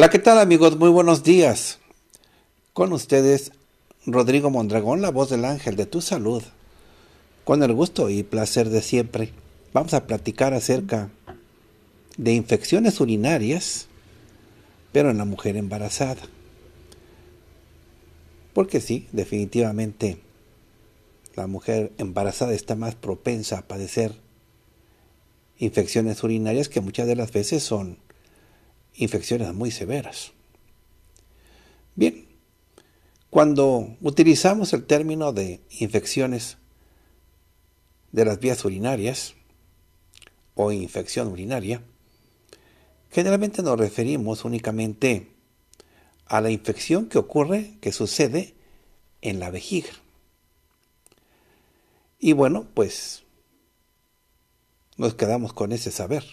Hola, ¿qué tal amigos? Muy buenos días. Con ustedes, Rodrigo Mondragón, la voz del ángel de tu salud. Con el gusto y placer de siempre, vamos a platicar acerca de infecciones urinarias, pero en la mujer embarazada. Porque sí, definitivamente, la mujer embarazada está más propensa a padecer infecciones urinarias que muchas de las veces son infecciones muy severas. Bien, cuando utilizamos el término de infecciones de las vías urinarias o infección urinaria, generalmente nos referimos únicamente a la infección que ocurre, que sucede en la vejiga. Y bueno, pues nos quedamos con ese saber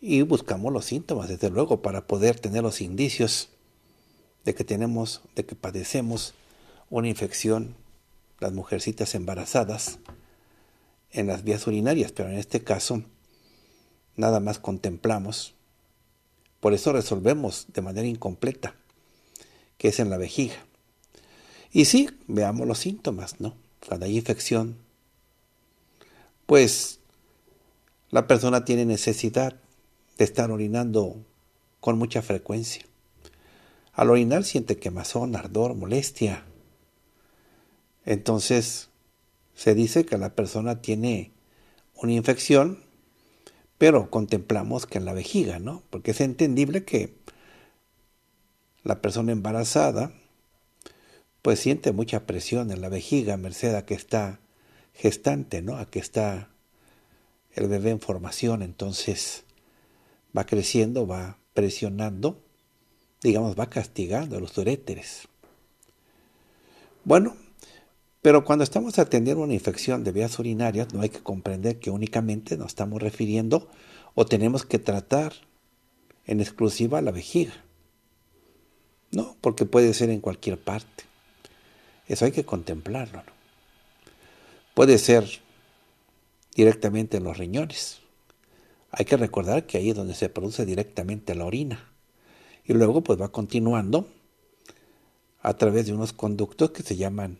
y buscamos los síntomas, desde luego, para poder tener los indicios de que tenemos, de que padecemos una infección, las mujercitas embarazadas, en las vías urinarias, pero en este caso nada más contemplamos, por eso resolvemos de manera incompleta, que es en la vejiga. Y sí, veamos los síntomas, ¿no? Cuando hay infección, pues la persona tiene necesidad te están orinando con mucha frecuencia. Al orinar siente quemazón, ardor, molestia. Entonces se dice que la persona tiene una infección, pero contemplamos que en la vejiga, ¿no? Porque es entendible que la persona embarazada pues siente mucha presión en la vejiga, merced a que está gestante, ¿no? A que está el bebé en formación, entonces va creciendo, va presionando, digamos, va castigando a los uréteres. Bueno, pero cuando estamos atendiendo una infección de vías urinarias, no hay que comprender que únicamente nos estamos refiriendo o tenemos que tratar en exclusiva la vejiga. No, porque puede ser en cualquier parte. Eso hay que contemplarlo. Puede ser directamente en los riñones, hay que recordar que ahí es donde se produce directamente la orina. Y luego pues va continuando a través de unos conductos que se llaman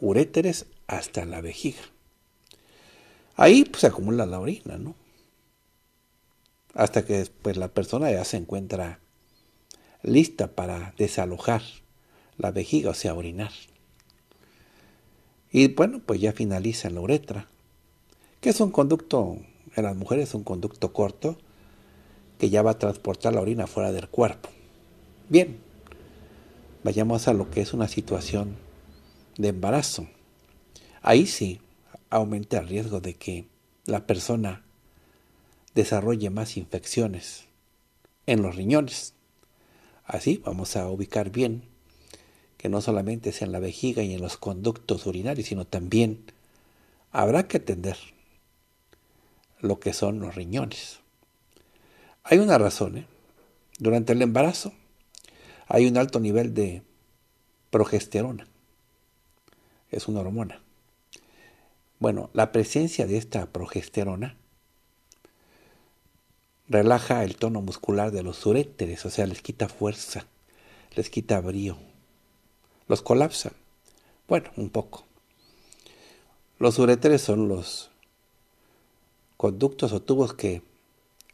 uréteres hasta la vejiga. Ahí pues, se acumula la orina, ¿no? Hasta que pues, la persona ya se encuentra lista para desalojar la vejiga, o sea, orinar. Y bueno, pues ya finaliza la uretra, que es un conducto en las mujeres un conducto corto que ya va a transportar la orina fuera del cuerpo. Bien, vayamos a lo que es una situación de embarazo. Ahí sí aumenta el riesgo de que la persona desarrolle más infecciones en los riñones. Así vamos a ubicar bien que no solamente sea en la vejiga y en los conductos urinarios, sino también habrá que atender lo que son los riñones. Hay una razón. ¿eh? Durante el embarazo hay un alto nivel de progesterona. Es una hormona. Bueno, la presencia de esta progesterona relaja el tono muscular de los uréteres, o sea, les quita fuerza, les quita brío, los colapsa. Bueno, un poco. Los uréteres son los conductos o tubos que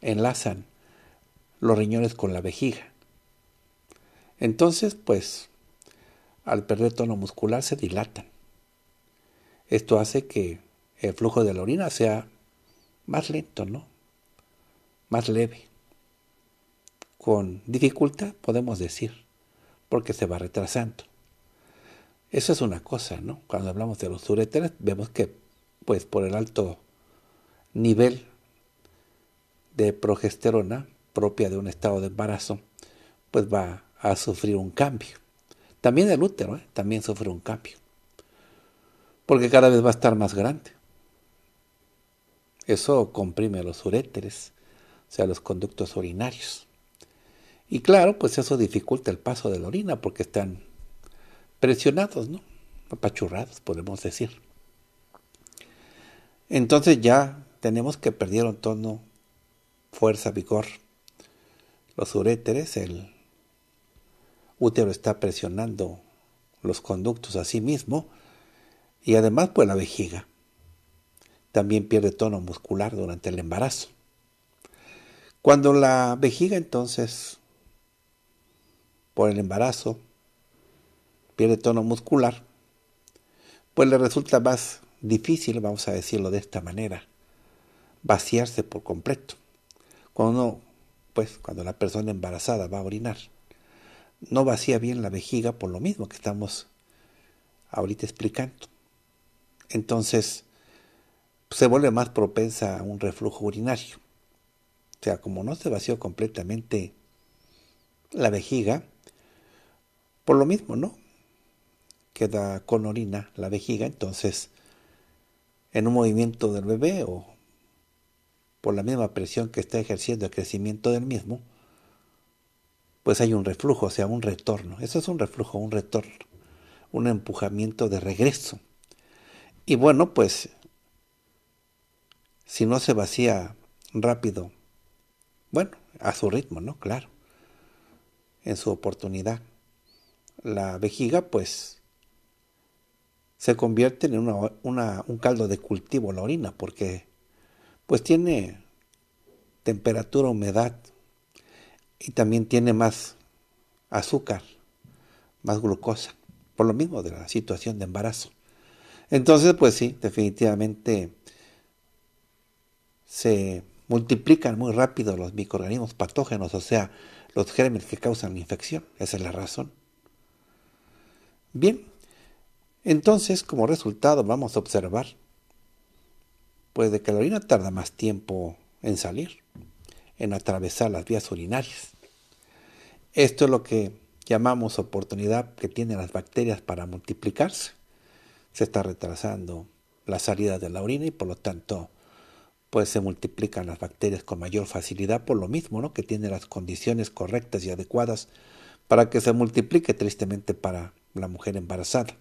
enlazan los riñones con la vejiga. Entonces, pues, al perder tono muscular se dilatan. Esto hace que el flujo de la orina sea más lento, ¿no? Más leve. Con dificultad, podemos decir, porque se va retrasando. Eso es una cosa, ¿no? Cuando hablamos de los ureteres vemos que, pues, por el alto nivel de progesterona propia de un estado de embarazo, pues va a sufrir un cambio. También el útero, ¿eh? también sufre un cambio. Porque cada vez va a estar más grande. Eso comprime los uréteres, o sea, los conductos urinarios. Y claro, pues eso dificulta el paso de la orina porque están presionados, ¿no? Apachurrados, podemos decir. Entonces ya tenemos que perdieron tono, fuerza, vigor. Los uréteres, el útero está presionando los conductos a sí mismo y además pues la vejiga. También pierde tono muscular durante el embarazo. Cuando la vejiga entonces, por el embarazo, pierde tono muscular, pues le resulta más difícil, vamos a decirlo de esta manera, vaciarse por completo. Cuando, pues, cuando la persona embarazada va a orinar, no vacía bien la vejiga por lo mismo que estamos ahorita explicando. Entonces, se vuelve más propensa a un reflujo urinario. O sea, como no se vació completamente la vejiga, por lo mismo, ¿no? Queda con orina la vejiga, entonces en un movimiento del bebé o por la misma presión que está ejerciendo el crecimiento del mismo, pues hay un reflujo, o sea, un retorno. Eso es un reflujo, un retorno, un empujamiento de regreso. Y bueno, pues si no se vacía rápido, bueno, a su ritmo, ¿no? Claro, en su oportunidad. La vejiga, pues, se convierte en un caldo de cultivo la orina, porque pues tiene temperatura, humedad y también tiene más azúcar, más glucosa, por lo mismo de la situación de embarazo. Entonces, pues sí, definitivamente se multiplican muy rápido los microorganismos patógenos, o sea, los gérmenes que causan la infección. Esa es la razón. Bien, entonces como resultado vamos a observar pues de que la orina tarda más tiempo en salir, en atravesar las vías urinarias. Esto es lo que llamamos oportunidad que tienen las bacterias para multiplicarse. Se está retrasando la salida de la orina y por lo tanto pues se multiplican las bacterias con mayor facilidad por lo mismo, ¿no? que tiene las condiciones correctas y adecuadas para que se multiplique tristemente para la mujer embarazada.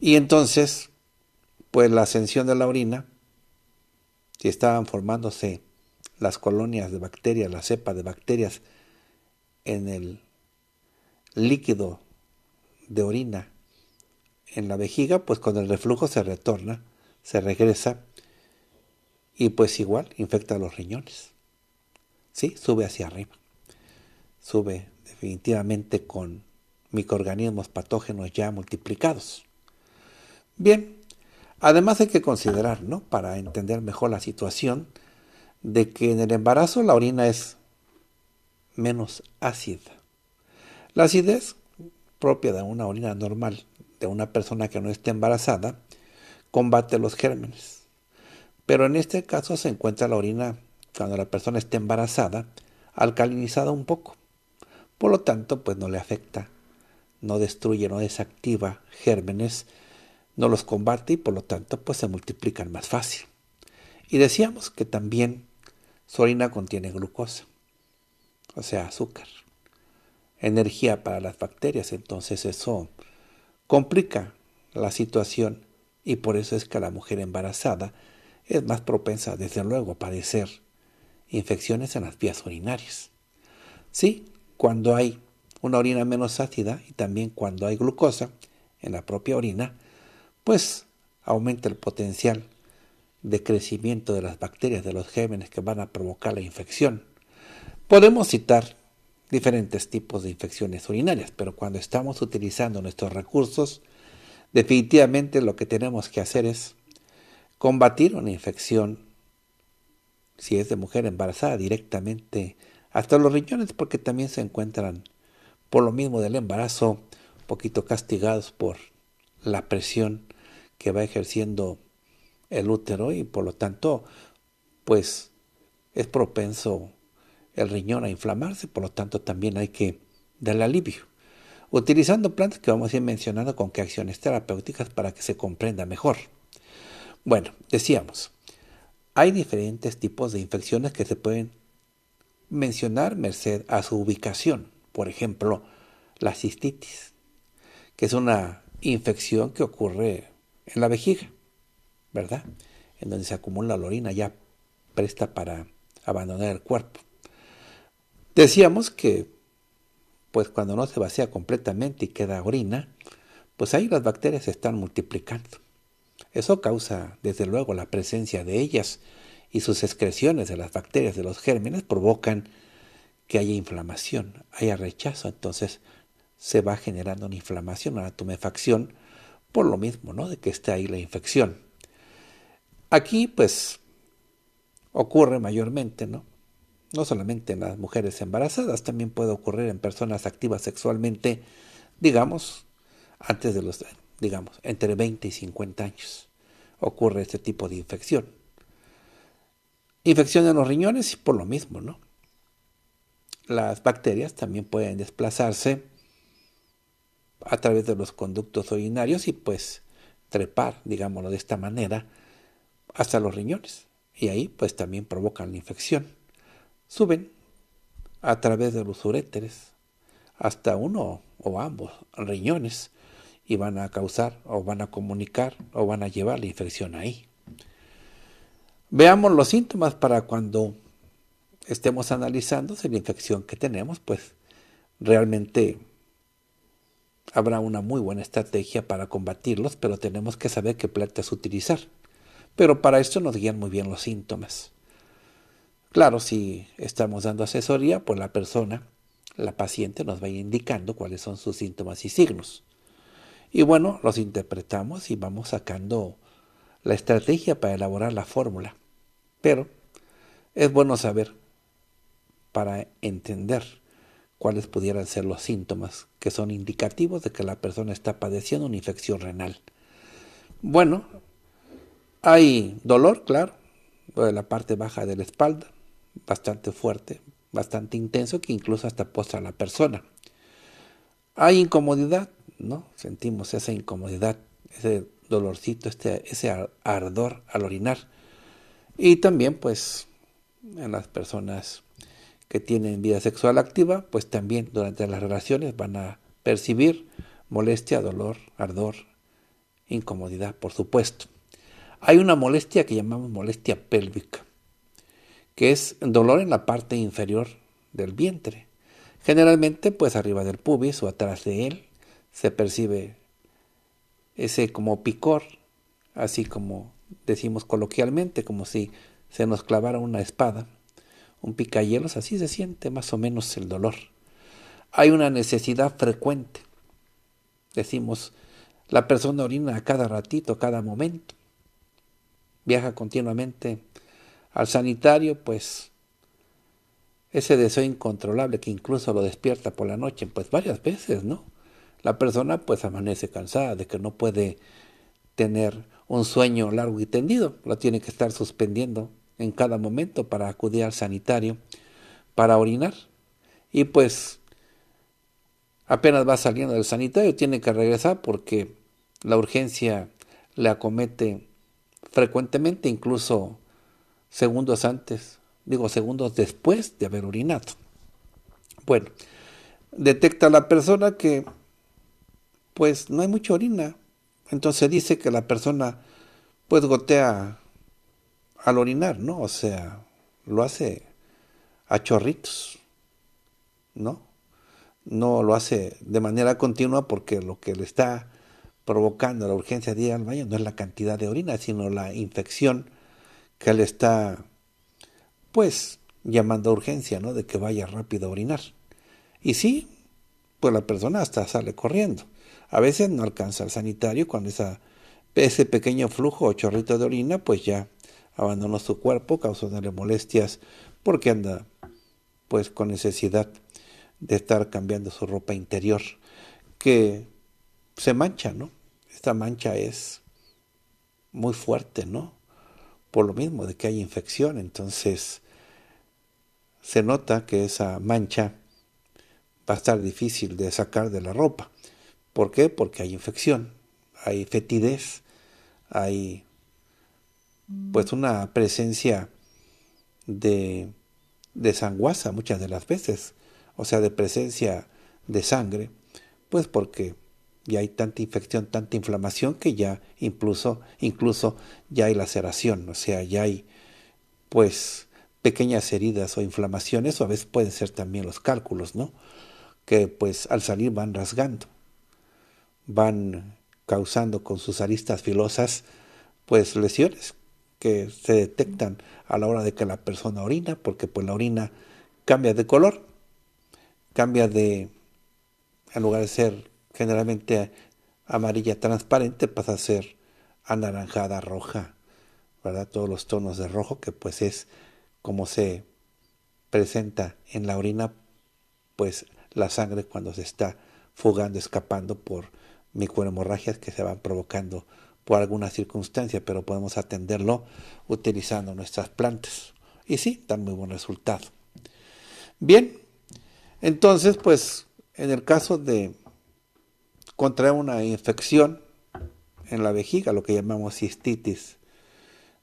Y entonces, pues la ascensión de la orina si estaban formándose las colonias de bacterias, la cepa de bacterias en el líquido de orina en la vejiga, pues con el reflujo se retorna, se regresa y pues igual infecta los riñones. ¿Sí? Sube hacia arriba. Sube definitivamente con microorganismos patógenos ya multiplicados. Bien, Además hay que considerar, ¿no? Para entender mejor la situación, de que en el embarazo la orina es menos ácida. La acidez propia de una orina normal de una persona que no esté embarazada combate los gérmenes. Pero en este caso se encuentra la orina cuando la persona esté embarazada alcalinizada un poco. Por lo tanto, pues no le afecta, no destruye, no desactiva gérmenes no los combate y por lo tanto pues se multiplican más fácil. Y decíamos que también su orina contiene glucosa, o sea, azúcar, energía para las bacterias, entonces eso complica la situación y por eso es que la mujer embarazada es más propensa, desde luego, a padecer infecciones en las vías urinarias. Sí, cuando hay una orina menos ácida y también cuando hay glucosa en la propia orina, pues aumenta el potencial de crecimiento de las bacterias de los gérmenes que van a provocar la infección. Podemos citar diferentes tipos de infecciones urinarias, pero cuando estamos utilizando nuestros recursos, definitivamente lo que tenemos que hacer es combatir una infección, si es de mujer embarazada, directamente hasta los riñones, porque también se encuentran, por lo mismo del embarazo, un poquito castigados por la presión que va ejerciendo el útero y por lo tanto, pues es propenso el riñón a inflamarse, por lo tanto también hay que darle alivio. Utilizando plantas que vamos a ir mencionando con qué acciones terapéuticas para que se comprenda mejor. Bueno, decíamos, hay diferentes tipos de infecciones que se pueden mencionar merced a su ubicación. Por ejemplo, la cistitis, que es una infección que ocurre en la vejiga, ¿verdad? En donde se acumula la orina ya presta para abandonar el cuerpo. Decíamos que, pues cuando no se vacía completamente y queda orina, pues ahí las bacterias se están multiplicando. Eso causa, desde luego, la presencia de ellas y sus excreciones de las bacterias, de los gérmenes, provocan que haya inflamación, haya rechazo, entonces se va generando una inflamación, una tumefacción, por lo mismo, ¿no? De que esté ahí la infección. Aquí, pues, ocurre mayormente, ¿no? No solamente en las mujeres embarazadas, también puede ocurrir en personas activas sexualmente, digamos, antes de los, digamos, entre 20 y 50 años ocurre este tipo de infección. Infección en los riñones por lo mismo, ¿no? Las bacterias también pueden desplazarse a través de los conductos urinarios y pues trepar, digámoslo de esta manera, hasta los riñones. Y ahí pues también provocan la infección. Suben a través de los uréteres hasta uno o ambos riñones y van a causar o van a comunicar o van a llevar la infección ahí. Veamos los síntomas para cuando estemos analizando si la infección que tenemos pues realmente Habrá una muy buena estrategia para combatirlos, pero tenemos que saber qué plantas utilizar. Pero para esto nos guían muy bien los síntomas. Claro, si estamos dando asesoría, pues la persona, la paciente, nos va indicando cuáles son sus síntomas y signos. Y bueno, los interpretamos y vamos sacando la estrategia para elaborar la fórmula. Pero es bueno saber para entender cuáles pudieran ser los síntomas que son indicativos de que la persona está padeciendo una infección renal. Bueno, hay dolor, claro, de la parte baja de la espalda, bastante fuerte, bastante intenso, que incluso hasta postra a la persona. Hay incomodidad, ¿no? Sentimos esa incomodidad, ese dolorcito, este, ese ardor al orinar. Y también, pues, en las personas que tienen vida sexual activa, pues también durante las relaciones van a percibir molestia, dolor, ardor, incomodidad, por supuesto. Hay una molestia que llamamos molestia pélvica, que es dolor en la parte inferior del vientre. Generalmente, pues arriba del pubis o atrás de él se percibe ese como picor, así como decimos coloquialmente, como si se nos clavara una espada un picayelos, así se siente más o menos el dolor. Hay una necesidad frecuente. Decimos, la persona orina a cada ratito, cada momento. Viaja continuamente al sanitario, pues ese deseo incontrolable que incluso lo despierta por la noche, pues varias veces, ¿no? La persona pues amanece cansada de que no puede tener un sueño largo y tendido, lo tiene que estar suspendiendo en cada momento para acudir al sanitario, para orinar. Y pues apenas va saliendo del sanitario, tiene que regresar porque la urgencia le acomete frecuentemente, incluso segundos antes, digo segundos después de haber orinado. Bueno, detecta a la persona que pues no hay mucha orina. Entonces dice que la persona pues gotea al orinar, ¿no? O sea, lo hace a chorritos, ¿no? No lo hace de manera continua porque lo que le está provocando la urgencia de ir al baño no es la cantidad de orina, sino la infección que le está, pues, llamando a urgencia, ¿no? De que vaya rápido a orinar. Y sí, pues la persona hasta sale corriendo. A veces no alcanza el sanitario cuando esa, ese pequeño flujo o chorrito de orina, pues ya abandonó su cuerpo causándole molestias porque anda pues con necesidad de estar cambiando su ropa interior que se mancha, ¿no? Esta mancha es muy fuerte, ¿no? Por lo mismo de que hay infección, entonces se nota que esa mancha va a estar difícil de sacar de la ropa. ¿Por qué? Porque hay infección, hay fetidez, hay pues una presencia de, de sanguaza muchas de las veces, o sea, de presencia de sangre, pues porque ya hay tanta infección, tanta inflamación que ya incluso, incluso ya hay laceración, o sea, ya hay pues pequeñas heridas o inflamaciones, o a veces pueden ser también los cálculos, ¿no? Que pues al salir van rasgando, van causando con sus aristas filosas pues lesiones que se detectan a la hora de que la persona orina, porque pues la orina cambia de color, cambia de, en lugar de ser generalmente amarilla transparente, pasa a ser anaranjada roja, ¿verdad? Todos los tonos de rojo, que pues es como se presenta en la orina, pues la sangre cuando se está fugando, escapando por microhemorragias que se van provocando por alguna circunstancia, pero podemos atenderlo utilizando nuestras plantas. Y sí, dan muy buen resultado. Bien, entonces, pues en el caso de contraer una infección en la vejiga, lo que llamamos cistitis,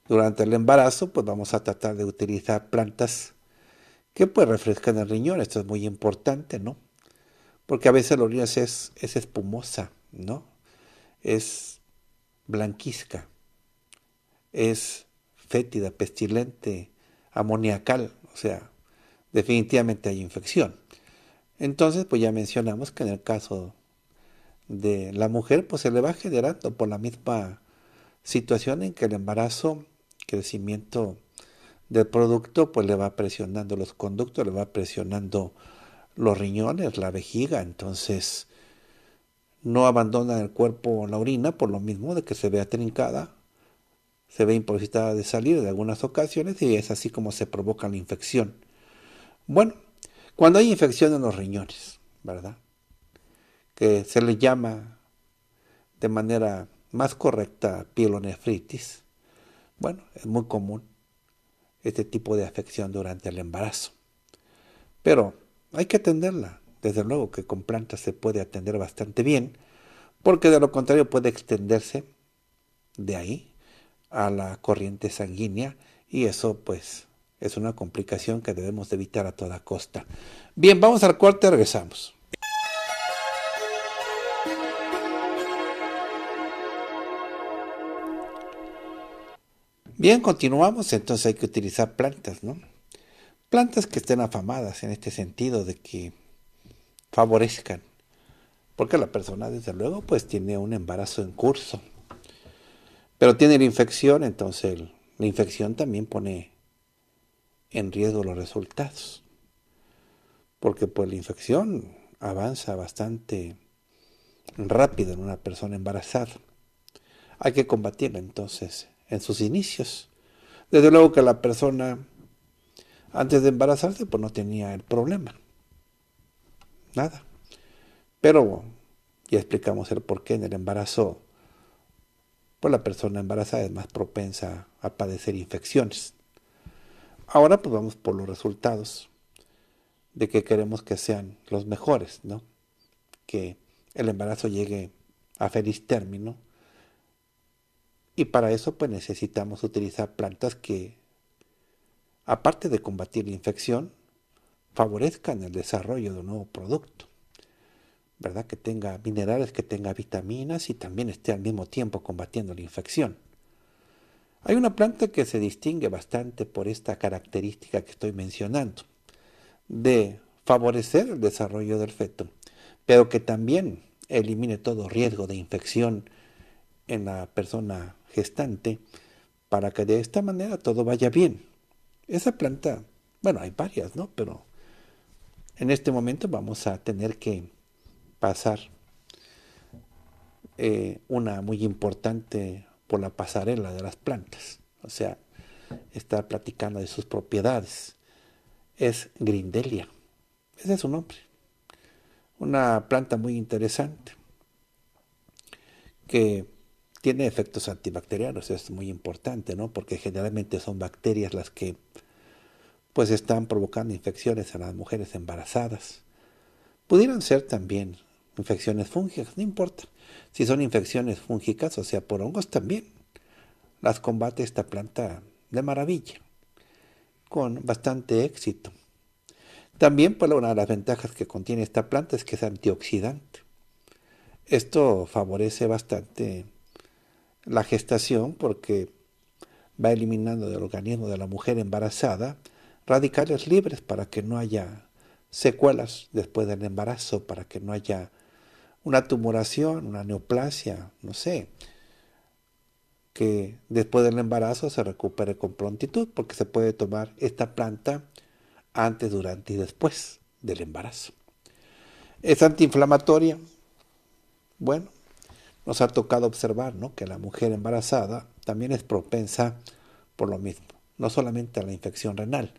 durante el embarazo, pues vamos a tratar de utilizar plantas que pues refrescan el riñón. Esto es muy importante, ¿no? Porque a veces la orina es, es espumosa, ¿no? Es blanquizca. Es fétida, pestilente, amoniacal, o sea, definitivamente hay infección. Entonces, pues ya mencionamos que en el caso de la mujer, pues se le va generando por la misma situación en que el embarazo, crecimiento del producto, pues le va presionando los conductos, le va presionando los riñones, la vejiga, entonces no abandona el cuerpo la orina por lo mismo de que se vea trincada, se ve impositada de salir en algunas ocasiones y es así como se provoca la infección. Bueno, cuando hay infección en los riñones, ¿verdad? Que se le llama de manera más correcta pielonefritis. Bueno, es muy común este tipo de afección durante el embarazo. Pero hay que atenderla. Desde luego que con plantas se puede atender bastante bien, porque de lo contrario puede extenderse de ahí a la corriente sanguínea y eso pues es una complicación que debemos evitar a toda costa. Bien, vamos al y regresamos. Bien, continuamos, entonces hay que utilizar plantas, ¿no? Plantas que estén afamadas en este sentido de que favorezcan. Porque la persona, desde luego, pues tiene un embarazo en curso. Pero tiene la infección, entonces la infección también pone en riesgo los resultados. Porque pues la infección avanza bastante rápido en una persona embarazada. Hay que combatirla entonces en sus inicios. Desde luego que la persona antes de embarazarse pues no tenía el problema nada. Pero ya explicamos el porqué en el embarazo. Pues la persona embarazada es más propensa a padecer infecciones. Ahora pues vamos por los resultados de que queremos que sean los mejores, ¿no? Que el embarazo llegue a feliz término. Y para eso pues necesitamos utilizar plantas que, aparte de combatir la infección, favorezcan el desarrollo de un nuevo producto. ¿Verdad? Que tenga minerales, que tenga vitaminas y también esté al mismo tiempo combatiendo la infección. Hay una planta que se distingue bastante por esta característica que estoy mencionando, de favorecer el desarrollo del feto, pero que también elimine todo riesgo de infección en la persona gestante para que de esta manera todo vaya bien. Esa planta, bueno, hay varias, ¿no? Pero en este momento vamos a tener que pasar eh, una muy importante por la pasarela de las plantas. O sea, está platicando de sus propiedades. Es Grindelia. Ese es su nombre. Una planta muy interesante que tiene efectos antibacterianos. Es muy importante, ¿no? Porque generalmente son bacterias las que pues están provocando infecciones a las mujeres embarazadas. Pudieran ser también infecciones fúngicas, no importa. Si son infecciones fúngicas, o sea, por hongos también, las combate esta planta de maravilla, con bastante éxito. También, pues, una de las ventajas que contiene esta planta es que es antioxidante. Esto favorece bastante la gestación porque va eliminando del organismo de la mujer embarazada radicales libres para que no haya secuelas después del embarazo, para que no haya una tumoración, una neoplasia, no sé, que después del embarazo se recupere con prontitud, porque se puede tomar esta planta antes, durante y después del embarazo. Es antiinflamatoria. Bueno, nos ha tocado observar que la mujer embarazada también es propensa por lo mismo no solamente a la infección renal,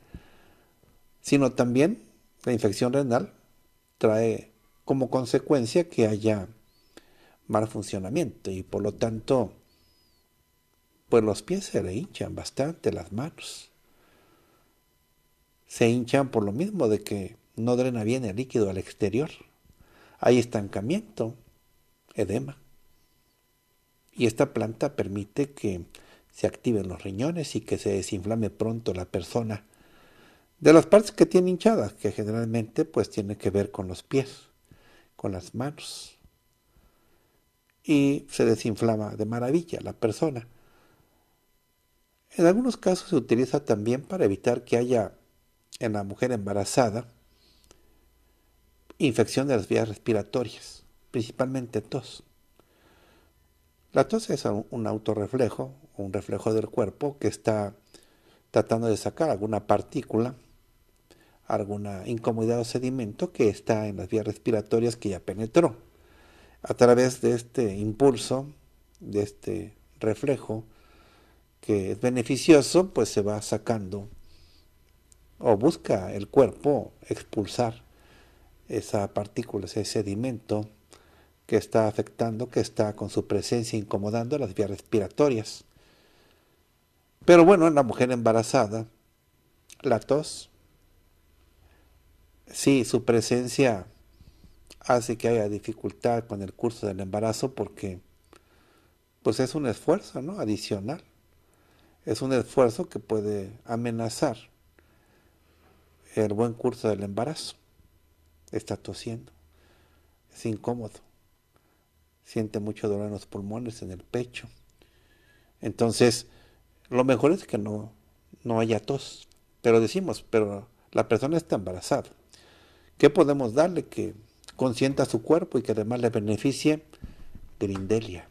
sino también la infección renal trae como consecuencia que haya mal funcionamiento y por lo tanto, pues los pies se le hinchan bastante, las manos. Se hinchan por lo mismo de que no drena bien el líquido al exterior. Hay estancamiento, edema. Y esta planta permite que se activen los riñones y que se desinflame pronto la persona. De las partes que tiene hinchadas, que generalmente pues tiene que ver con los pies, con las manos. Y se desinflama de maravilla la persona. En algunos casos se utiliza también para evitar que haya en la mujer embarazada infección de las vías respiratorias, principalmente tos. La tos es un autorreflejo, un reflejo del cuerpo que está tratando de sacar alguna partícula, alguna incomodidad o sedimento que está en las vías respiratorias que ya penetró. A través de este impulso, de este reflejo, que es beneficioso, pues se va sacando o busca el cuerpo expulsar esa partícula, ese sedimento que está afectando, que está con su presencia incomodando las vías respiratorias. Pero bueno, en la mujer embarazada, la tos, sí, su presencia hace que haya dificultad con el curso del embarazo porque pues es un esfuerzo ¿no? adicional. Es un esfuerzo que puede amenazar el buen curso del embarazo. Está tosiendo. Es incómodo siente mucho dolor en los pulmones, en el pecho. Entonces, lo mejor es que no, no haya tos. Pero decimos, pero la persona está embarazada. ¿Qué podemos darle que consienta su cuerpo y que además le beneficie? Grindelia.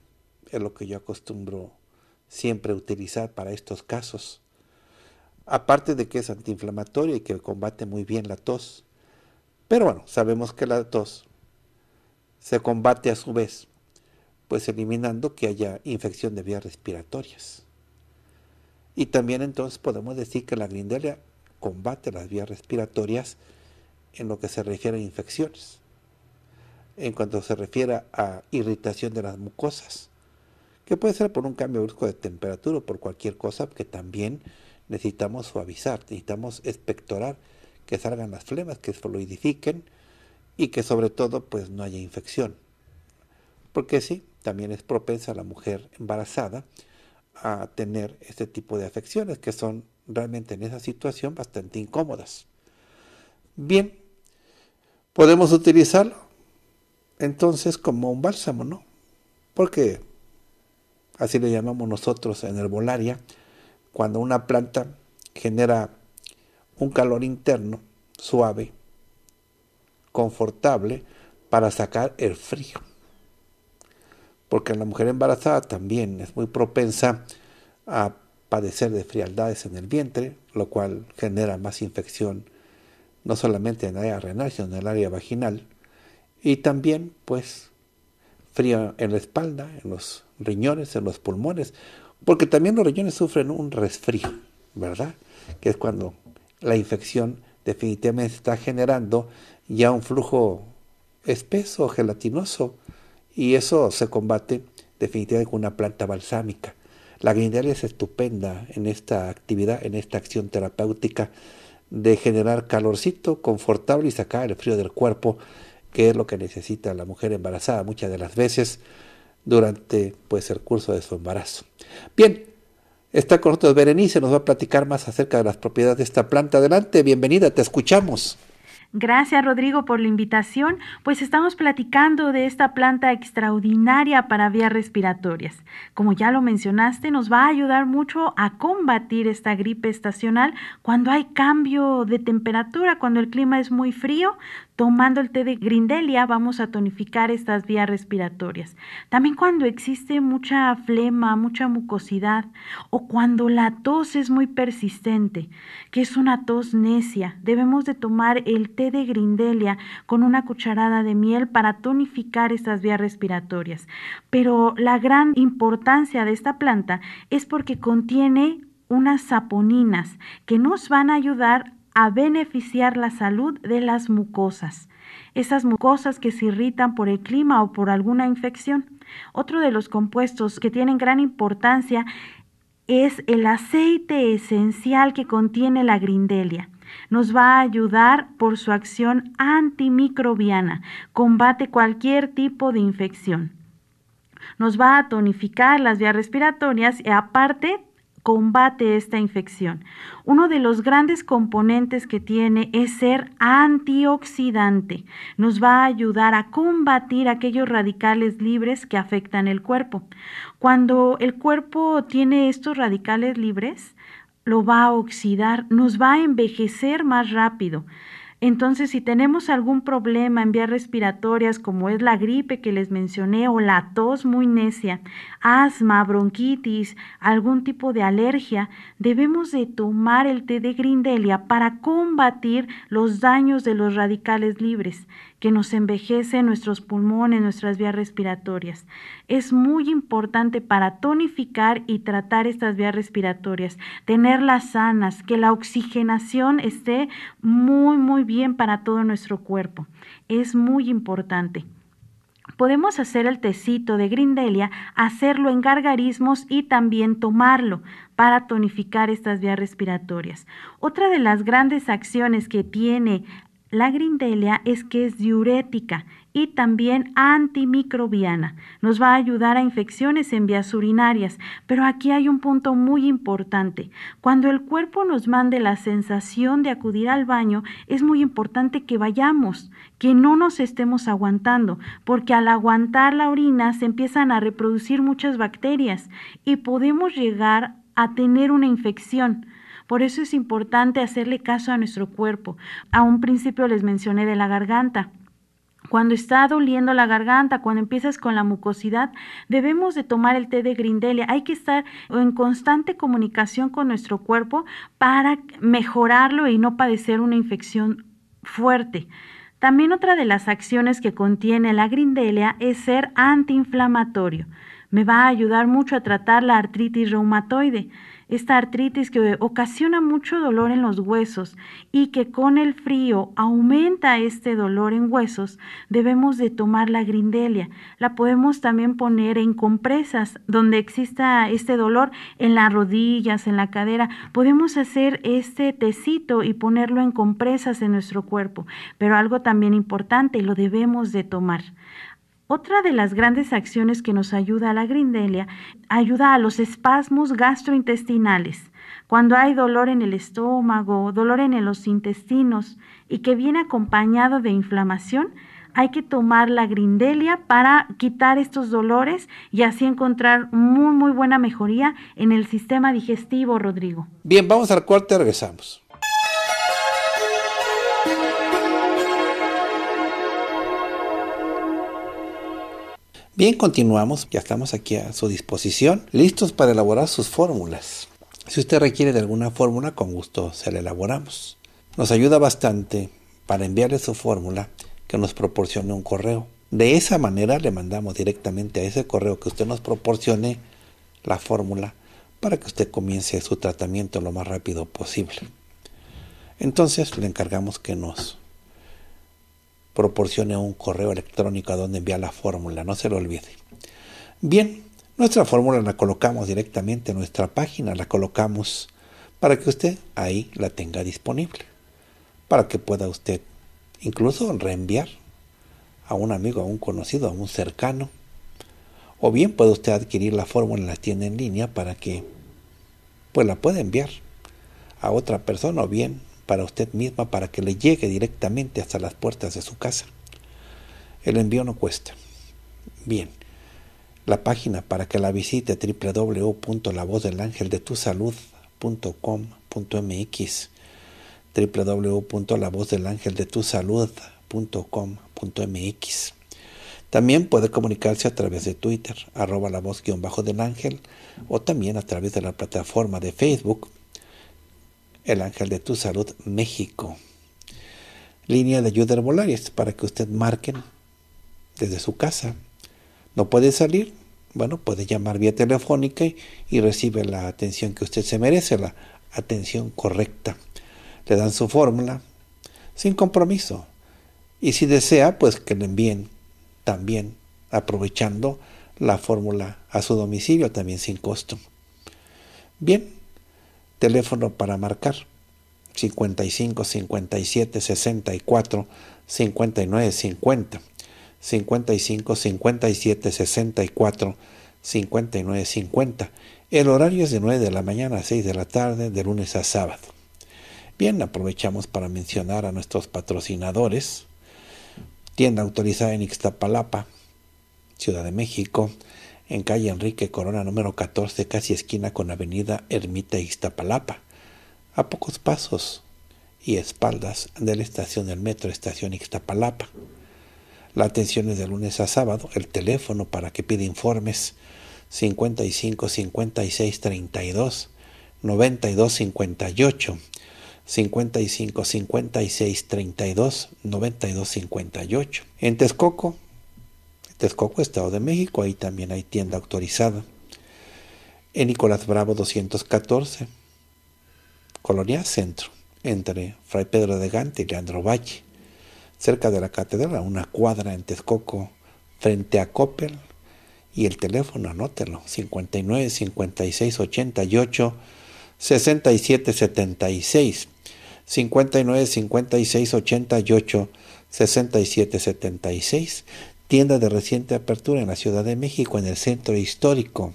Es lo que yo acostumbro siempre utilizar para estos casos. Aparte de que es antiinflamatorio y que combate muy bien la tos. Pero bueno, sabemos que la tos se combate a su vez pues eliminando que haya infección de vías respiratorias. Y también entonces podemos decir que la grindelia combate las vías respiratorias en lo que se refiere a infecciones. En cuanto se refiere a irritación de las mucosas, que puede ser por un cambio brusco de temperatura o por cualquier cosa que también necesitamos suavizar, necesitamos espectorar, que salgan las flemas, que fluidifiquen y que sobre todo pues no haya infección porque sí, también es propensa la mujer embarazada a tener este tipo de afecciones que son realmente en esa situación bastante incómodas. Bien, podemos utilizarlo entonces como un bálsamo, ¿no? Porque así le llamamos nosotros en herbolaria, cuando una planta genera un calor interno suave, confortable, para sacar el frío porque la mujer embarazada también es muy propensa a padecer de frialdades en el vientre, lo cual genera más infección no solamente en el área renal, sino en el área vaginal, y también pues frío en la espalda, en los riñones, en los pulmones, porque también los riñones sufren un resfrío, ¿verdad? Que es cuando la infección definitivamente está generando ya un flujo espeso, gelatinoso, y eso se combate definitivamente con una planta balsámica. La guindalia es estupenda en esta actividad, en esta acción terapéutica de generar calorcito confortable y sacar el frío del cuerpo, que es lo que necesita la mujer embarazada muchas de las veces durante pues, el curso de su embarazo. Bien, está con nosotros Berenice, nos va a platicar más acerca de las propiedades de esta planta. Adelante, bienvenida, te escuchamos. Gracias Rodrigo por la invitación, pues estamos platicando de esta planta extraordinaria para vías respiratorias. Como ya lo mencionaste, nos va a ayudar mucho a combatir esta gripe estacional cuando hay cambio de temperatura, cuando el clima es muy frío, Tomando el té de grindelia vamos a tonificar estas vías respiratorias. También cuando existe mucha flema, mucha mucosidad o cuando la tos es muy persistente, que es una tos necia, debemos de tomar el té de grindelia con una cucharada de miel para tonificar estas vías respiratorias. Pero la gran importancia de esta planta es porque contiene unas saponinas que nos van a ayudar a beneficiar la salud de las mucosas, esas mucosas que se irritan por el clima o por alguna infección. Otro de los compuestos que tienen gran importancia es el aceite esencial que contiene la grindelia. Nos va a ayudar por su acción antimicrobiana, combate cualquier tipo de infección. Nos va a tonificar las vías respiratorias y aparte combate esta infección. Uno de los grandes componentes que tiene es ser antioxidante. Nos va a ayudar a combatir aquellos radicales libres que afectan el cuerpo. Cuando el cuerpo tiene estos radicales libres, lo va a oxidar, nos va a envejecer más rápido. Entonces, si tenemos algún problema en vías respiratorias, como es la gripe que les mencioné, o la tos muy necia, asma, bronquitis, algún tipo de alergia, debemos de tomar el té de grindelia para combatir los daños de los radicales libres, que nos envejece nuestros pulmones, nuestras vías respiratorias. Es muy importante para tonificar y tratar estas vías respiratorias, tenerlas sanas, que la oxigenación esté muy, muy bien para todo nuestro cuerpo. Es muy importante. Podemos hacer el tecito de grindelia, hacerlo en gargarismos y también tomarlo para tonificar estas vías respiratorias. Otra de las grandes acciones que tiene la grindelia es que es diurética y también antimicrobiana. Nos va a ayudar a infecciones en vías urinarias, pero aquí hay un punto muy importante. Cuando el cuerpo nos mande la sensación de acudir al baño, es muy importante que vayamos, que no nos estemos aguantando, porque al aguantar la orina se empiezan a reproducir muchas bacterias y podemos llegar a tener una infección. Por eso es importante hacerle caso a nuestro cuerpo. A un principio les mencioné de la garganta. Cuando está doliendo la garganta, cuando empiezas con la mucosidad, debemos de tomar el té de grindelia. Hay que estar en constante comunicación con nuestro cuerpo para mejorarlo y no padecer una infección fuerte. También otra de las acciones que contiene la grindelia es ser antiinflamatorio. Me va a ayudar mucho a tratar la artritis reumatoide esta artritis que ocasiona mucho dolor en los huesos y que con el frío aumenta este dolor en huesos, debemos de tomar la grindelia. La podemos también poner en compresas donde exista este dolor en las rodillas, en la cadera. Podemos hacer este tecito y ponerlo en compresas en nuestro cuerpo, pero algo también importante, lo debemos de tomar. Otra de las grandes acciones que nos ayuda a la grindelia, ayuda a los espasmos gastrointestinales. Cuando hay dolor en el estómago, dolor en los intestinos y que viene acompañado de inflamación, hay que tomar la grindelia para quitar estos dolores y así encontrar muy, muy buena mejoría en el sistema digestivo, Rodrigo. Bien, vamos al corte, regresamos. Bien, continuamos, ya estamos aquí a su disposición, listos para elaborar sus fórmulas. Si usted requiere de alguna fórmula, con gusto se la elaboramos. Nos ayuda bastante para enviarle su fórmula que nos proporcione un correo. De esa manera le mandamos directamente a ese correo que usted nos proporcione la fórmula para que usted comience su tratamiento lo más rápido posible. Entonces le encargamos que nos proporcione un correo electrónico a donde enviar la fórmula, no se lo olvide. Bien, nuestra fórmula la colocamos directamente en nuestra página, la colocamos para que usted ahí la tenga disponible, para que pueda usted incluso reenviar a un amigo, a un conocido, a un cercano, o bien puede usted adquirir la fórmula en la tienda en línea para que pues la pueda enviar a otra persona o bien para usted misma para que le llegue directamente hasta las puertas de su casa. El envío no cuesta. Bien, la página para que la visite www.lavozdelangeldetusalud.com.mx www.lavozdelangeldetusalud.com.mx También puede comunicarse a través de Twitter, arroba la voz guión bajo del ángel, o también a través de la plataforma de Facebook, el Ángel de tu Salud México. Línea de ayuda herbolaria para que usted marque desde su casa. No puede salir, bueno, puede llamar vía telefónica y recibe la atención que usted se merece, la atención correcta. Le dan su fórmula sin compromiso. Y si desea, pues que le envíen también, aprovechando la fórmula a su domicilio, también sin costo. Bien, Teléfono para marcar 55 57 64 59 50 55 57 64 59 50 el horario es de 9 de la mañana a 6 de la tarde de lunes a sábado bien aprovechamos para mencionar a nuestros patrocinadores tienda autorizada en Ixtapalapa Ciudad de México en calle Enrique Corona número 14, casi esquina con avenida Ermita Iztapalapa, a pocos pasos y espaldas de la estación del metro Estación Ixtapalapa. La atención es de lunes a sábado. El teléfono para que pida informes 55 56 32 92 58 55 56 32 92 58. En Texcoco, Texcoco, Estado de México, ahí también hay tienda autorizada. En Nicolás Bravo 214, Colonia Centro, entre Fray Pedro de Gante y Leandro Valle, cerca de la catedral, a una cuadra en Texcoco, frente a Coppel. Y el teléfono, anótelo, 59 56 88 67 76. 59 56 88 67 76 tienda de reciente apertura en la Ciudad de México, en el centro histórico,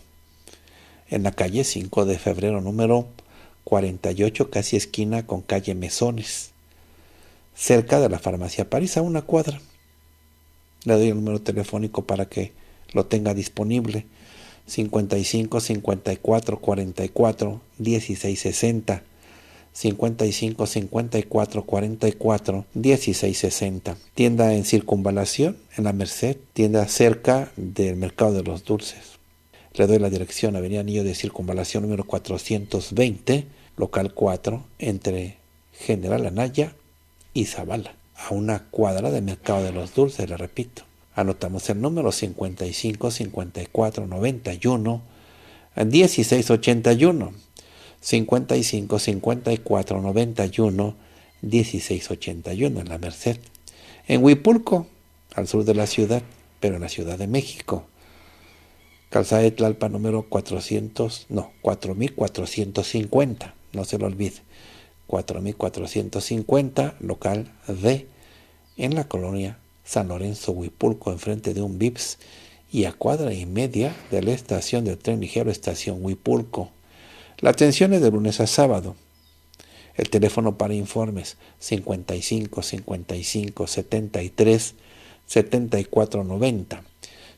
en la calle 5 de febrero número 48, casi esquina con calle Mesones, cerca de la farmacia París, a una cuadra. Le doy el número telefónico para que lo tenga disponible. 55 54 44 16 60 55 54 44 16 60. Tienda en circunvalación en la Merced, tienda cerca del mercado de los dulces. Le doy la dirección, Avenida Niño de Circunvalación número 420, local 4, entre General Anaya y Zavala, a una cuadra del mercado de los dulces, le repito. Anotamos el número 55 54 91 1681. 55 54 91 16 81 en La Merced. En Huipulco, al sur de la ciudad, pero en la Ciudad de México. Calzada de número 400, no, 4450, no se lo olvide. 4450, local D, en la colonia San Lorenzo Huipulco, enfrente de un VIPS y a cuadra y media de la estación del tren ligero Estación Huipulco. La atención es de lunes a sábado. El teléfono para informes 55 55 73 74 90.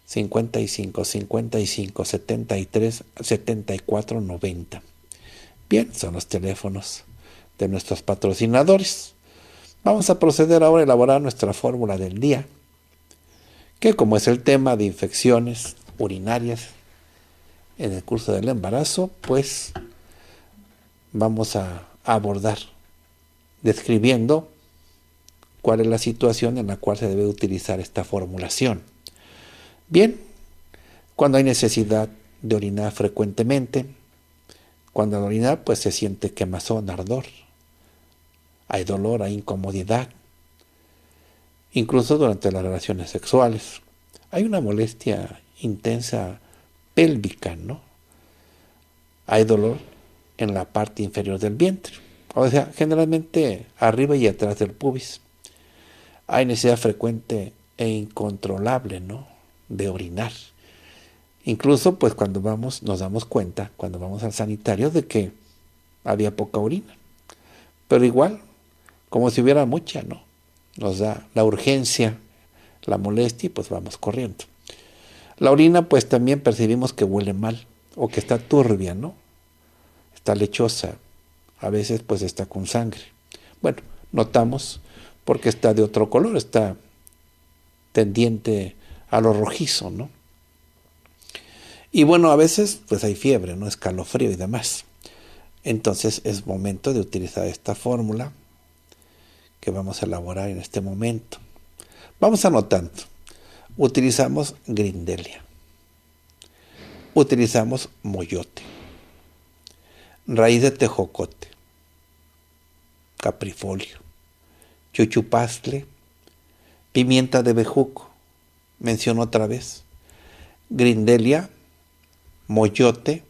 55 55 73 74 90. Bien, son los teléfonos de nuestros patrocinadores. Vamos a proceder ahora a elaborar nuestra fórmula del día, que como es el tema de infecciones urinarias en el curso del embarazo, pues vamos a abordar, describiendo cuál es la situación en la cual se debe utilizar esta formulación. Bien, cuando hay necesidad de orinar frecuentemente, cuando al orinar pues se siente quemazón, ardor, hay dolor, hay incomodidad, incluso durante las relaciones sexuales. Hay una molestia intensa pélvica, ¿no? Hay dolor en la parte inferior del vientre, o sea, generalmente arriba y atrás del pubis. Hay necesidad frecuente e incontrolable, ¿no? De orinar. Incluso, pues cuando vamos, nos damos cuenta, cuando vamos al sanitario, de que había poca orina. Pero igual, como si hubiera mucha, ¿no? Nos da la urgencia, la molestia y pues vamos corriendo. La orina, pues también percibimos que huele mal o que está turbia, ¿no? lechosa, a veces pues está con sangre. Bueno, notamos porque está de otro color, está tendiente a lo rojizo, ¿no? Y bueno, a veces pues hay fiebre, ¿no? Escalofrío y demás. Entonces es momento de utilizar esta fórmula que vamos a elaborar en este momento. Vamos anotando. Utilizamos grindelia. Utilizamos moyote raíz de tejocote, caprifolio, chuchupazle, pimienta de bejuco, menciono otra vez, grindelia, moyote,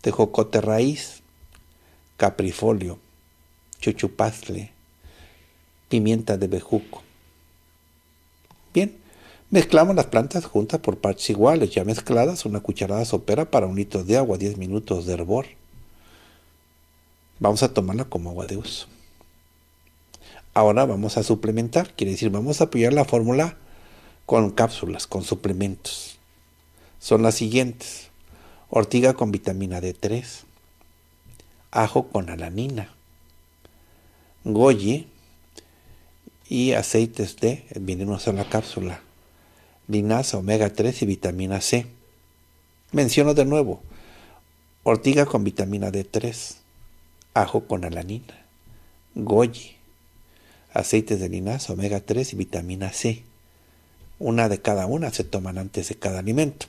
tejocote raíz, caprifolio, chuchupazle, pimienta de bejuco. Bien. Mezclamos las plantas juntas por partes iguales, ya mezcladas, una cucharada sopera para un litro de agua, 10 minutos de hervor. Vamos a tomarla como agua de uso. Ahora vamos a suplementar, quiere decir, vamos a apoyar la fórmula con cápsulas, con suplementos. Son las siguientes. Ortiga con vitamina D3, ajo con alanina, goji y aceites de, viene a la cápsula, linaza, omega 3 y vitamina C. Menciono de nuevo, ortiga con vitamina D3, ajo con alanina, goji, aceites de linaza, omega 3 y vitamina C. Una de cada una se toman antes de cada alimento.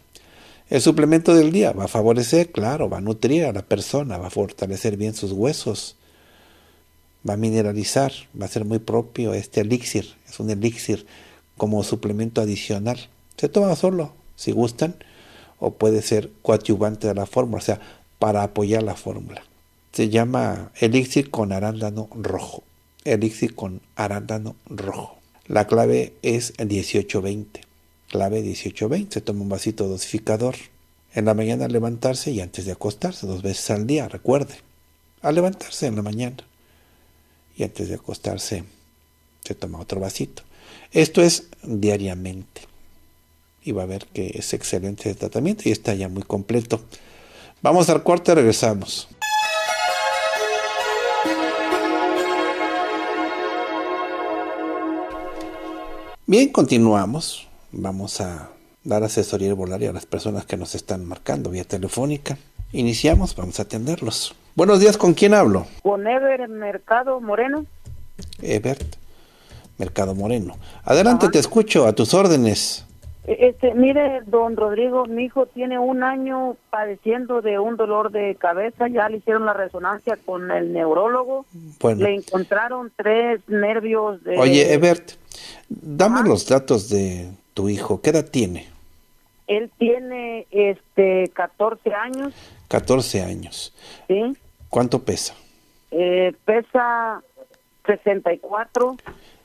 El suplemento del día va a favorecer, claro, va a nutrir a la persona, va a fortalecer bien sus huesos, va a mineralizar, va a ser muy propio este elixir, es un elixir como suplemento adicional. Se toma solo, si gustan, o puede ser coadyuvante de la fórmula, o sea, para apoyar la fórmula. Se llama elixir con arándano rojo. Elixir con arándano rojo. La clave es el 1820. Clave 1820. Se toma un vasito dosificador. En la mañana al levantarse y antes de acostarse, dos veces al día, recuerde. Al levantarse en la mañana y antes de acostarse se toma otro vasito. Esto es diariamente. Y va a ver que es excelente el tratamiento y está ya muy completo. Vamos al y regresamos. Bien, continuamos. Vamos a dar asesoría herbolaria a las personas que nos están marcando vía telefónica. Iniciamos, vamos a atenderlos. Buenos días, ¿con quién hablo? Con Ever Mercado Moreno. Ebert, Mercado Moreno. Adelante, te escucho, a tus órdenes. E-, este, mire, don Rodrigo, mi hijo tiene un año padeciendo de un dolor de cabeza, ya le hicieron la resonancia con el neurólogo, bueno. le encontraron tres nervios de... Oye, Ebert, dame los datos de tu hijo, ¿qué edad tiene? Él tiene este 14 años. 14 años. ¿Sí? ¿Cuánto pesa? Eh, pesa 64.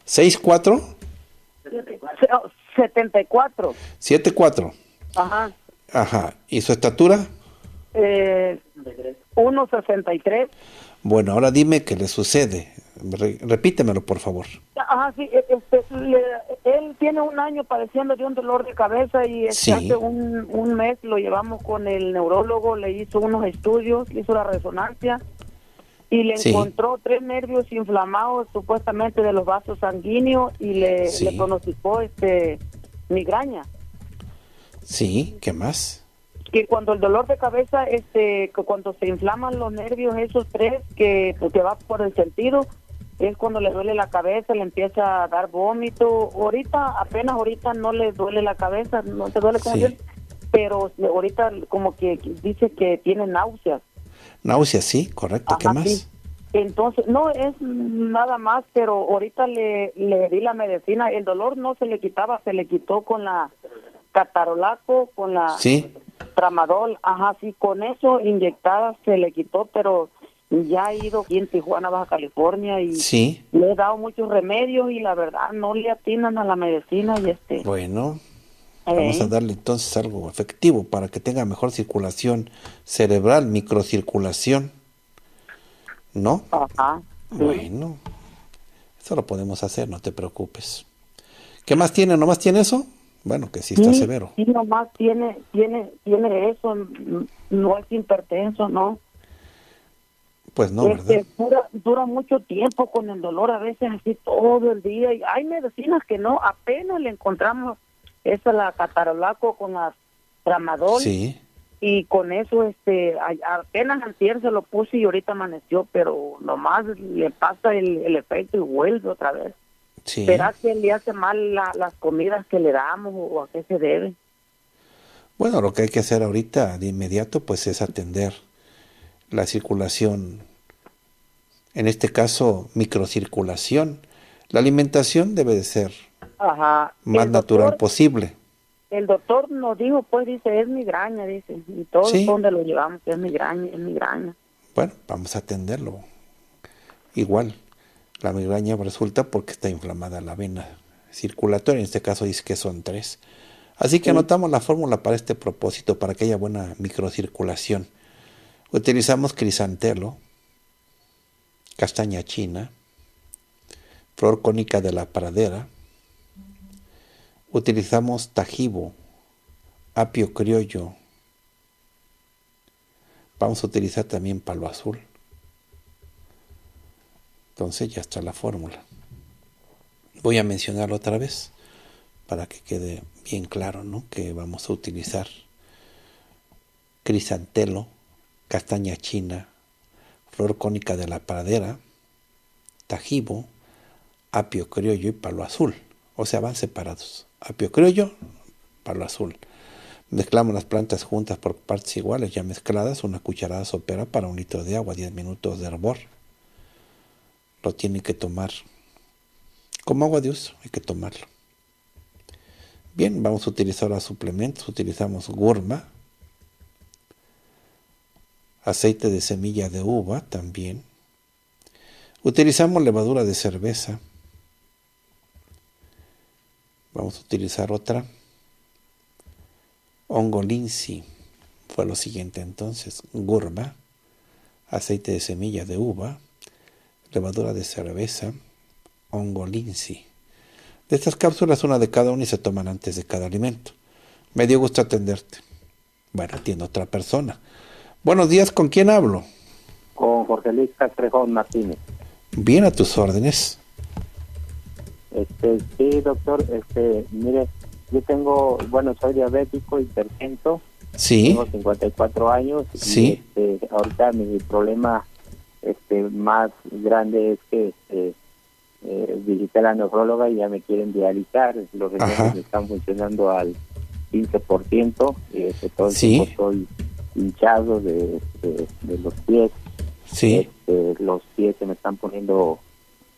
¿64? 74. 74. Ajá. Ajá. ¿Y su estatura? 1,63. Eh, bueno, ahora dime qué le sucede. Repítemelo, por favor. Ajá, sí. E, este, él tiene un año padeciendo de un dolor de cabeza y este hace un, un mes lo llevamos con el neurólogo, le hizo unos estudios, le hizo la resonancia y le encontró tres nervios inflamados supuestamente de los vasos sanguíneos y le, pronosticó este migraña. Sí, ¿qué más? Que cuando el dolor de cabeza, este, cuando se inflaman los nervios, esos tres que, que va por el sentido, es cuando le duele la cabeza, le empieza a dar vómito. Ahorita, apenas ahorita no le duele la cabeza, no se duele como sí. pero ahorita como que dice que tiene náuseas. Náuseas, sí, correcto. ¿Qué más? Entonces, no es nada más, pero ahorita le, le di la medicina. El dolor no se le quitaba, se le quitó con la catarolaco, con la tramadol. Ajá, sí, con eso inyectada se le quitó, pero ya ha ido aquí en Tijuana, Baja California y le he dado muchos remedios y la verdad no le atinan a la medicina y este. Bueno, Vamos a darle entonces algo efectivo para que tenga mejor circulación cerebral, microcirculación. ¿No? Ajá. Bueno, eso lo podemos hacer, no te preocupes. ¿Qué más tiene? ¿No más tiene eso? Bueno, que sí está severo. Sí, más tiene, tiene, tiene eso, no es hipertenso, ¿no? Pues no, ¿verdad? Dura, dura, mucho tiempo con el dolor, a veces así todo el día. Y hay medicinas que no, apenas le encontramos esa la catarolaco con la tramadol. Y con eso, este, apenas antier se lo puse y ahorita amaneció, pero nomás le pasa el, efecto y vuelve otra vez. Sí. ¿Será que le hace mal las comidas que le damos o a qué se debe? Bueno, lo que hay que hacer ahorita de inmediato pues es atender la circulación, en este caso microcirculación. La alimentación debe de ser más natural posible. El doctor nos dijo, pues dice, es migraña, dice, y todos donde lo llevamos, es migraña, es migraña. Bueno, vamos a atenderlo. Igual, la migraña resulta porque está inflamada la vena circulatoria, en este caso dice que son tres. Así que anotamos la fórmula para este propósito, para que haya buena microcirculación. Utilizamos crisantelo, castaña china, flor cónica de la pradera, utilizamos tajibo, apio criollo. Vamos a utilizar también palo azul. Entonces ya está la fórmula. Voy a mencionarlo otra vez para que quede bien claro ¿no? que vamos a utilizar crisantelo, castaña china, flor cónica de la pradera, tajibo, apio criollo y palo azul o sea, van separados. Apio criollo, palo azul. Mezclamos las plantas juntas por partes iguales, ya mezcladas, una cucharada sopera para un litro de agua, 10 minutos de hervor. Lo tienen que tomar como agua de uso, hay que tomarlo. Bien, vamos a utilizar los suplementos. Utilizamos gurma, aceite de semilla de uva también. Utilizamos levadura de cerveza, Vamos a utilizar otra. Ongolinsi. fue lo siguiente entonces. Gurma, aceite de semilla de uva, levadura de cerveza, hongo De estas cápsulas, una de cada una y se toman antes de cada alimento. Me dio gusto atenderte. Bueno, atiendo otra persona. Buenos días, ¿con quién hablo? Con Jorge Luis Castrejón Martínez. Bien, a tus órdenes. Este, sí, doctor, este, mire, yo tengo, bueno, soy diabético, hipertenso. Sí. Tengo 54 años. Sí. Y, este, ahorita mi problema este, más grande es que este, eh, visité a la nefróloga y ya me quieren dializar. Los riñones están funcionando al 15%. Y este, todo sí. estoy hinchado de, los pies. Sí. Este, los pies se me están poniendo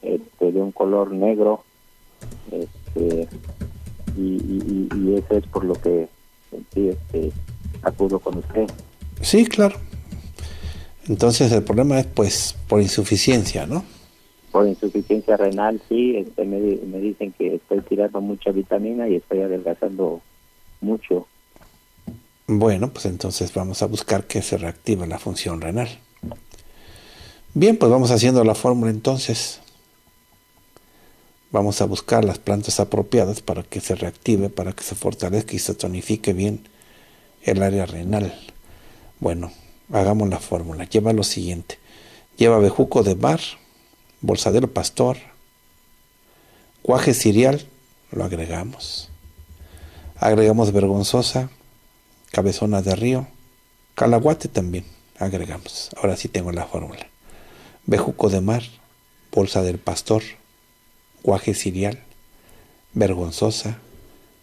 este, de un color negro. Este, y, eso es por lo que este, acudo con usted. Sí, claro. Entonces el problema es pues por insuficiencia, ¿no? Por insuficiencia renal, sí. Este, me, me dicen que estoy tirando mucha vitamina y estoy adelgazando mucho. Bueno, pues entonces vamos a buscar que se reactive la función renal. Bien, pues vamos haciendo la fórmula entonces. Vamos a buscar las plantas apropiadas para que se reactive, para que se fortalezca y se tonifique bien el área renal. Bueno, hagamos la fórmula. Lleva lo siguiente. Lleva bejuco de mar, bolsa del pastor, cuaje cereal, lo agregamos. Agregamos vergonzosa, cabezona de río, calaguate también, agregamos. Ahora sí tengo la fórmula. Bejuco de mar, bolsa del pastor, cuaje cereal vergonzosa,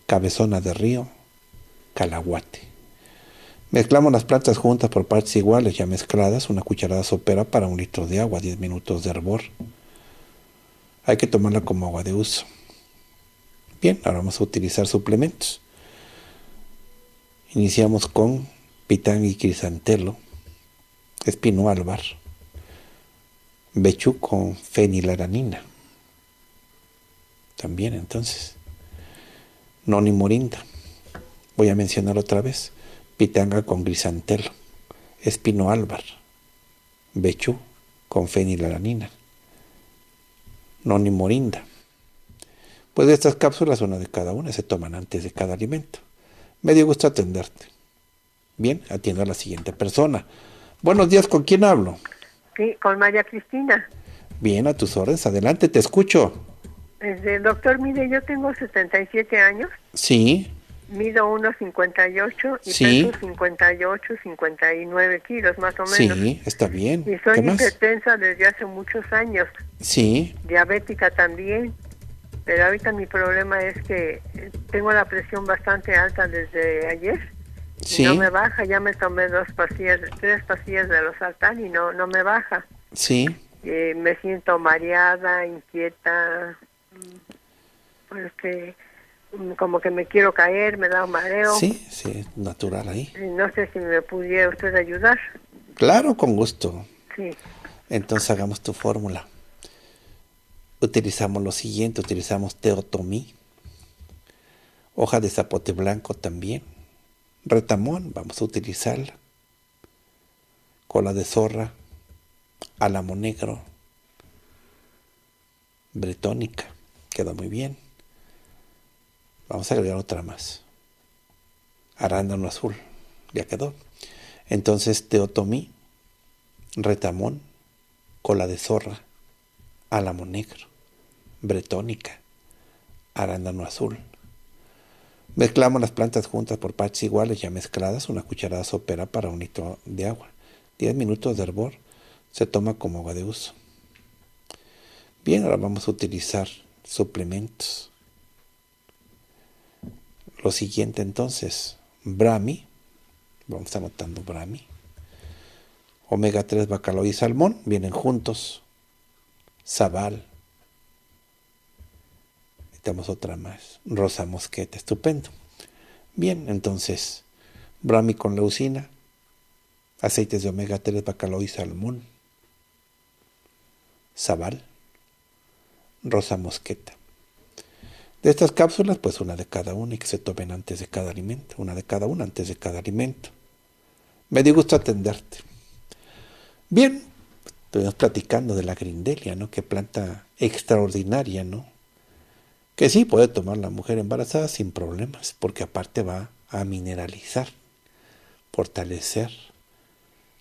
cabezona de río, calaguate. Mezclamos las plantas juntas por partes iguales, ya mezcladas, una cucharada sopera para un litro de agua, 10 minutos de hervor. Hay que tomarla como agua de uso. Bien, ahora vamos a utilizar suplementos. Iniciamos con pitán y crisantelo, espino álvar, bechuco, fenilaranina también entonces. Noni morinda. Voy a mencionar otra vez. Pitanga con grisantelo. Espino álvar. Bechú con fenilalanina. Noni morinda. Pues estas cápsulas, una de cada una, se toman antes de cada alimento. Me dio gusto atenderte. Bien, atiendo a la siguiente persona. Buenos días, ¿con quién hablo? Sí, con María Cristina. Bien, a tus órdenes, adelante, te escucho. Desde el doctor, mire, yo tengo 77 años. Sí. Mido 1,58 y peso 58, 59 kilos más o menos. Sí, está bien. Y soy hipertensa desde hace muchos años. Sí. Diabética también. Pero ahorita mi problema es que tengo la presión bastante alta desde ayer. Sí. no me baja, ya me tomé dos pastillas, tres pastillas de los y no, no me baja. Sí. Eh, me siento mareada, inquieta, este, como que me quiero caer, me da mareo. Sí, sí, natural ahí. No sé si me pudiera usted ayudar. Claro, con gusto. Sí. Entonces hagamos tu fórmula. Utilizamos lo siguiente, utilizamos teotomí, hoja de zapote blanco también, retamón, vamos a utilizar cola de zorra, álamo negro, bretónica, Quedó muy bien. Vamos a agregar otra más. Arándano azul. Ya quedó. Entonces teotomí, retamón, cola de zorra, álamo negro, bretónica, arándano azul. Mezclamos las plantas juntas por partes iguales ya mezcladas, una cucharada sopera para un litro de agua. 10 minutos de hervor se toma como agua de uso. Bien, ahora vamos a utilizar suplementos. Lo siguiente entonces, brami, vamos anotando brami, omega 3 bacalao y salmón vienen juntos, sabal, necesitamos otra más, rosa mosqueta, estupendo. Bien, entonces, brami con leucina, aceites de omega 3 bacalao y salmón, sabal Rosa Mosqueta. De estas cápsulas, pues una de cada una y que se tomen antes de cada alimento, una de cada una antes de cada alimento. Me dio gusto atenderte. Bien, estuvimos platicando de la grindelia, ¿no? Qué planta extraordinaria, ¿no? Que sí puede tomar la mujer embarazada sin problemas, porque aparte va a mineralizar, fortalecer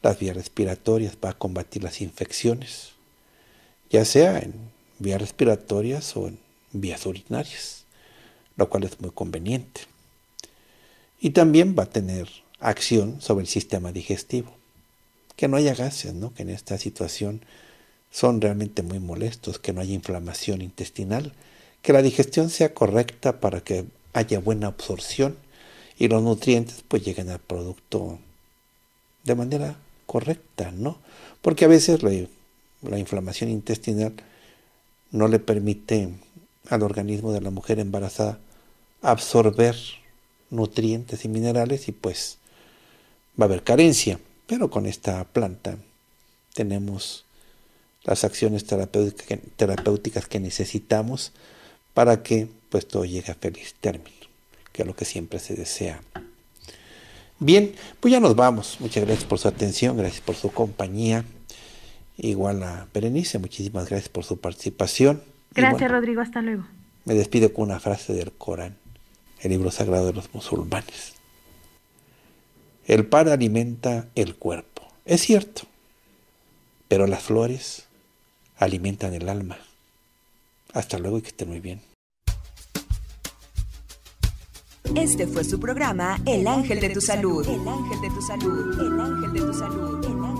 las vías respiratorias, va a combatir las infecciones, ya sea en vías respiratorias o en vías urinarias, lo cual es muy conveniente. Y también va a tener acción sobre el sistema digestivo. Que no haya gases, ¿no? que en esta situación son realmente muy molestos, que no haya inflamación intestinal, que la digestión sea correcta para que haya buena absorción y los nutrientes pues lleguen al producto de manera correcta, ¿no? Porque a veces la, la inflamación intestinal no le permite al organismo de la mujer embarazada absorber nutrientes y minerales y pues va a haber carencia. Pero con esta planta tenemos las acciones terapéuticas que necesitamos para que pues todo llegue a feliz término, que es lo que siempre se desea. Bien, pues ya nos vamos. Muchas gracias por su atención, gracias por su compañía igual a Berenice, muchísimas gracias por su participación. Gracias Rodrigo, hasta luego. Me despido con una frase del Corán, el libro sagrado de los musulmanes. El pan alimenta el cuerpo, es cierto, pero las flores alimentan el alma. Hasta luego y que estén muy bien. Este fue su programa El Ángel de tu Salud. El Ángel de tu Salud. El ángel de tu salud.